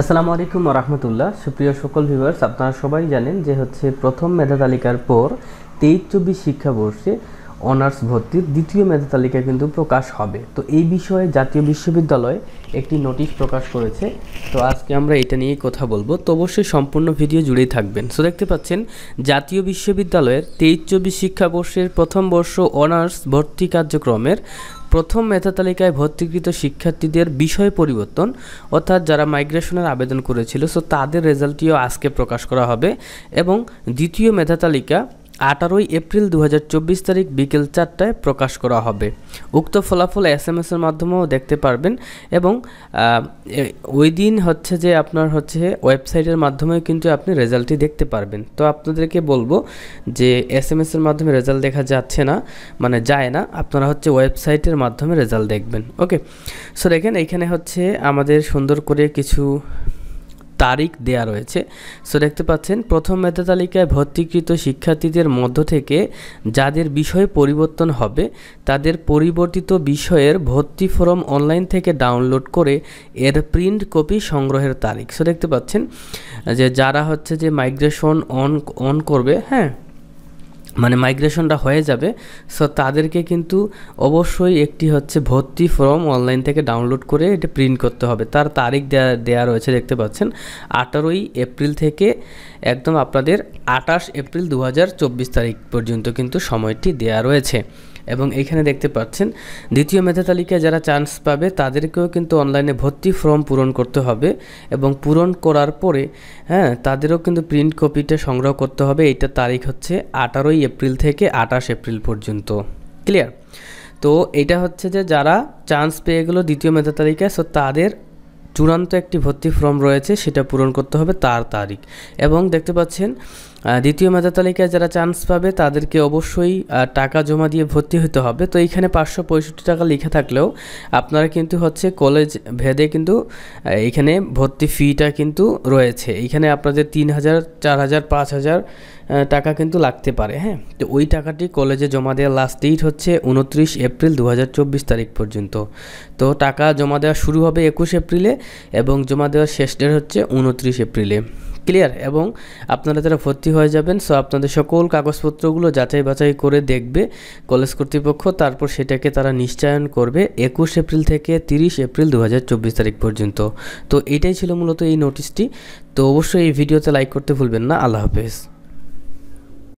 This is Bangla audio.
আসসালামু আলাইকুম রহমতুল্লাহ সুপ্রিয় সকল ভিউয়ার্স আপনারা সবাই জানেন যে হচ্ছে প্রথম মেধা তালিকার পর তেইশ চব্বিশ শিক্ষাবর্ষে অনার্স ভর্তির দ্বিতীয় মেধা তালিকা কিন্তু প্রকাশ হবে তো এই বিষয়ে জাতীয় বিশ্ববিদ্যালয় একটি নোটিশ প্রকাশ করেছে তো আজকে আমরা এটা নিয়ে কথা বলবো তো অবশ্যই সম্পূর্ণ ভিডিও জুড়েই থাকবেন সো দেখতে পাচ্ছেন জাতীয় বিশ্ববিদ্যালয়ের তেইশ চব্বিশ শিক্ষাবর্ষের প্রথম বর্ষ অনার্স ভর্তি কার্যক্রমের প্রথম মেধা তালিকায় ভর্তিকৃত শিক্ষার্থীদের বিষয় পরিবর্তন অর্থাৎ যারা মাইগ্রেশনের আবেদন করেছিল সো তাদের রেজাল্টটিও আজকে প্রকাশ করা হবে এবং দ্বিতীয় মেধা তালিকা আঠারোই এপ্রিল দু তারিখ বিকেল চারটায় প্রকাশ করা হবে উক্ত ফলাফল এস এম এসের মাধ্যমেও দেখতে পারবেন এবং ওই দিন হচ্ছে যে আপনার হচ্ছে ওয়েবসাইটের মাধ্যমেও কিন্তু আপনি রেজাল্টটি দেখতে পারবেন তো আপনাদেরকে বলবো যে এস এম এসের মাধ্যমে রেজাল্ট দেখা যাচ্ছে না মানে যায় না আপনারা হচ্ছে ওয়েবসাইটের মাধ্যমে রেজাল্ট দেখবেন ওকে সো দেখেন এইখানে হচ্ছে আমাদের সুন্দর করে কিছু তারিখ দেয়া রয়েছে সো দেখতে পাচ্ছেন প্রথম মেধা তালিকায় ভর্তিকৃত শিক্ষার্থীদের মধ্য থেকে যাদের বিষয় পরিবর্তন হবে তাদের পরিবর্তিত বিষয়ের ভর্তি ফর্ম অনলাইন থেকে ডাউনলোড করে এর প্রিন্ট কপি সংগ্রহের তারিখ সো দেখতে পাচ্ছেন যে যারা হচ্ছে যে মাইগ্রেশন অন অন করবে হ্যাঁ মানে মাইগ্রেশনটা হয়ে যাবে সো তাদেরকে কিন্তু অবশ্যই একটি হচ্ছে ভর্তি ফর্ম অনলাইন থেকে ডাউনলোড করে এটা প্রিন্ট করতে হবে তার তারিখ দেয়া দেওয়া রয়েছে দেখতে পাচ্ছেন আঠারোই এপ্রিল থেকে একদম আপনাদের আঠাশ এপ্রিল দু তারিখ পর্যন্ত কিন্তু সময়টি দেয়া রয়েছে এবং এইখানে দেখতে পাচ্ছেন দ্বিতীয় মেধা তালিকায় যারা চান্স পাবে তাদেরকেও কিন্তু অনলাইনে ভর্তি ফর্ম পূরণ করতে হবে এবং পূরণ করার পরে হ্যাঁ তাদেরও কিন্তু প্রিন্ট কপিটা সংগ্রহ করতে হবে এইটার তারিখ হচ্ছে আঠারোই এপ্রিল থেকে আঠাশ এপ্রিল পর্যন্ত ক্লিয়ার তো এটা হচ্ছে যে যারা চান্স পেয়ে গেলো দ্বিতীয় মেধা তালিকায় সো তাদের চূড়ান্ত একটি ভর্তি ফর্ম রয়েছে সেটা পূরণ করতে হবে তার তারিখ এবং দেখতে পাচ্ছেন দ্বিতীয় মেধা তালিকায় যারা চান্স পাবে তাদেরকে অবশ্যই টাকা জমা দিয়ে ভর্তি হতে হবে তো এইখানে পাঁচশো পঁয়ষট্টি টাকা লিখে থাকলেও আপনারা কিন্তু হচ্ছে কলেজ ভেদে কিন্তু এখানে ভর্তি ফিটা কিন্তু রয়েছে এখানে আপনাদের তিন হাজার চার হাজার পাঁচ হাজার টাকা কিন্তু লাগতে পারে হ্যাঁ তো ওই টাকাটি কলেজে জমা দেওয়ার লাস্ট ডেট হচ্ছে উনত্রিশ এপ্রিল দু তারিখ পর্যন্ত তো টাকা জমা দেওয়া শুরু হবে একুশ এপ্রিলে এবং জমা দেওয়ার শেষ ডেট হচ্ছে উনত্রিশ এপ্রিলে ক্লিয়ার এবং আপনারা যারা ভর্তি হয়ে যাবেন সো আপনাদের সকল কাগজপত্রগুলো যাচাই বাছাই করে দেখবে কলেজ কর্তৃপক্ষ তারপর সেটাকে তারা নিশ্চয়ন করবে একুশ এপ্রিল থেকে তিরিশ এপ্রিল দু তারিখ পর্যন্ত তো এটাই ছিল মূলত এই নোটিশটি তো অবশ্যই এই ভিডিওতে লাইক করতে ভুলবেন না আল্লাহ হাফেজ